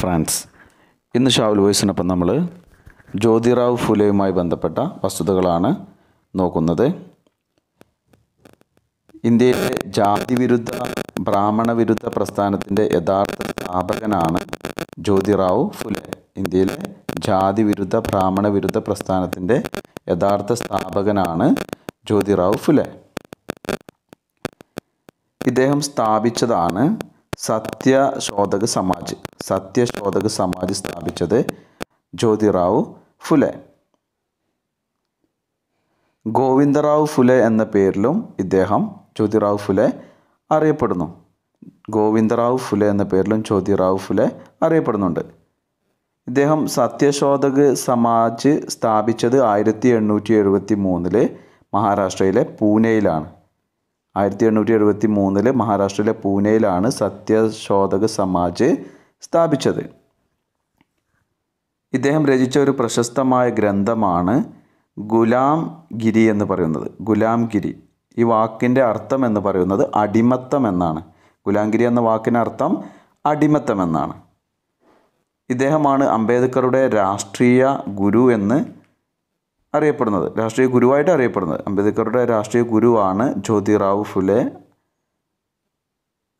France ഇന്ന് ഷാവുൽ വോയിസിനൊപ്പം നമ്മൾ ജ്യോതിറാവ് ഫുലെയുമായി ബന്ധപ്പെട്ട വസ്തുതകളാണ് നോക്കുന്നത് ഇന്ത്യയിലെ ജാതിവിരുദ്ധ ബ്രാഹ്മണ വിരുദ്ധ പ്രസ്ഥാനത്തിൻ്റെ യഥാർത്ഥ സ്ഥാപകനാണ് ജ്യോതിറാവു ഫുലെ ഇന്ത്യയിലെ ജാതിവിരുദ്ധ ബ്രാഹ്മണ വിരുദ്ധ പ്രസ്ഥാനത്തിൻ്റെ യഥാർത്ഥ സ്ഥാപകനാണ് ജ്യോതിറാവു ഫുലെ ഇദ്ദേഹം സ്ഥാപിച്ചതാണ് സത്യശോധക സമാജ് സത്യശോധക സമാജ് സ്ഥാപിച്ചത് ജ്യോതിറാവു ഫുലെ ഗോവിന്ദറാവു ഫുലെ എന്ന പേരിലും ഇദ്ദേഹം ജ്യോതിറാവു ഫുലെ അറിയപ്പെടുന്നു ഗോവിന്ദറാവു ഫുലെ എന്ന പേരിലും ജ്യോതിറാവു ഫുലെ അറിയപ്പെടുന്നുണ്ട് ഇദ്ദേഹം സത്യശോധക സമാജ് സ്ഥാപിച്ചത് ആയിരത്തി എണ്ണൂറ്റി എഴുപത്തി മൂന്നില് മഹാരാഷ്ട്രയിലെ പൂനെയിലാണ് ആയിരത്തി എണ്ണൂറ്റി എഴുപത്തി മൂന്നില് മഹാരാഷ്ട്രയിലെ പൂനെയിലാണ് സത്യശോധക സമാജ് സ്ഥാപിച്ചത് ഇദ്ദേഹം രചിച്ച ഒരു പ്രശസ്തമായ ഗ്രന്ഥമാണ് ഗുലാം ഗിരി എന്ന് പറയുന്നത് ഗുലാം ഗിരി ഈ വാക്കിൻ്റെ അർത്ഥം എന്ന് പറയുന്നത് അടിമത്തം എന്നാണ് ഗുലാംഗിരി എന്ന വാക്കിനർത്ഥം അടിമത്തം എന്നാണ് ഇദ്ദേഹമാണ് അംബേദ്കറുടെ രാഷ്ട്രീയ ഗുരു എന്ന് അറിയപ്പെടുന്നത് രാഷ്ട്രീയ ഗുരുവായിട്ട് അറിയപ്പെടുന്നത് അംബേദ്കറുടെ രാഷ്ട്രീയ ഗുരുവാണ് ജ്യോതിറാവു ഫുലെ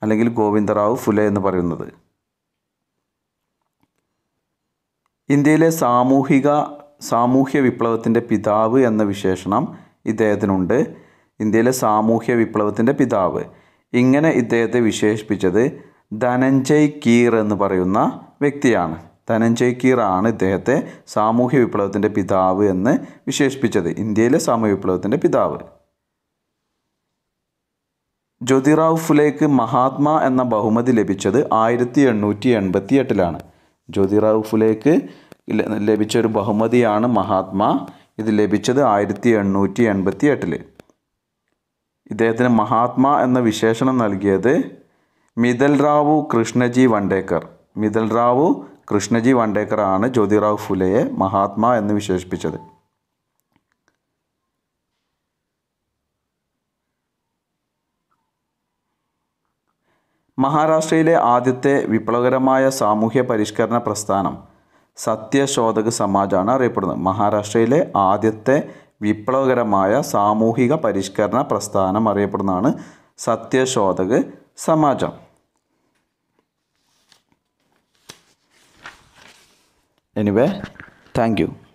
അല്ലെങ്കിൽ ഗോവിന്ദറാവു ഫുലെ എന്ന് പറയുന്നത് ഇന്ത്യയിലെ സാമൂഹിക സാമൂഹ്യ വിപ്ലവത്തിൻ്റെ പിതാവ് എന്ന വിശേഷണം ഇദ്ദേഹത്തിനുണ്ട് ഇന്ത്യയിലെ സാമൂഹ്യ വിപ്ലവത്തിൻ്റെ പിതാവ് ഇങ്ങനെ ഇദ്ദേഹത്തെ വിശേഷിപ്പിച്ചത് ധനഞ്ജയ് കീർ എന്ന് പറയുന്ന വ്യക്തിയാണ് ധനഞ്ജയ് കീർ ആണ് ഇദ്ദേഹത്തെ സാമൂഹ്യ വിപ്ലവത്തിൻ്റെ പിതാവ് എന്ന് വിശേഷിപ്പിച്ചത് ഇന്ത്യയിലെ സാമൂഹ്യ വിപ്ലവത്തിൻ്റെ പിതാവ് ജ്യോതിറാവ് ഫുലേക്ക് മഹാത്മാ എന്ന ബഹുമതി ലഭിച്ചത് ആയിരത്തി എണ്ണൂറ്റി എൺപത്തി എട്ടിലാണ് ജ്യോതിറാവുഫിലേക്ക് ലഭിച്ച ഒരു ബഹുമതിയാണ് മഹാത്മാ ഇത് ലഭിച്ചത് ആയിരത്തി എണ്ണൂറ്റി എൺപത്തി എട്ടിൽ ഇദ്ദേഹത്തിന് മഹാത്മാ എന്ന വിശേഷണം നൽകിയത് മിതൽ റാവു കൃഷ്ണജി വണ്ടേക്കർ മിതൽ റാവു കൃഷ്ണജി വണ്ടേക്കറാണ് ജ്യോതിറാവു ഫുലയെ മഹാത്മാ എന്ന് വിശേഷിപ്പിച്ചത് മഹാരാഷ്ട്രയിലെ ആദ്യത്തെ വിപ്ലവകരമായ സാമൂഹ്യ പരിഷ്കരണ പ്രസ്ഥാനം സത്യശോധക സമാജാണ് അറിയപ്പെടുന്നത് മഹാരാഷ്ട്രയിലെ ആദ്യത്തെ വിപ്ലവകരമായ സാമൂഹിക പരിഷ്കരണ പ്രസ്ഥാനം അറിയപ്പെടുന്നതാണ് Satyashodhak Samaj anyway thank U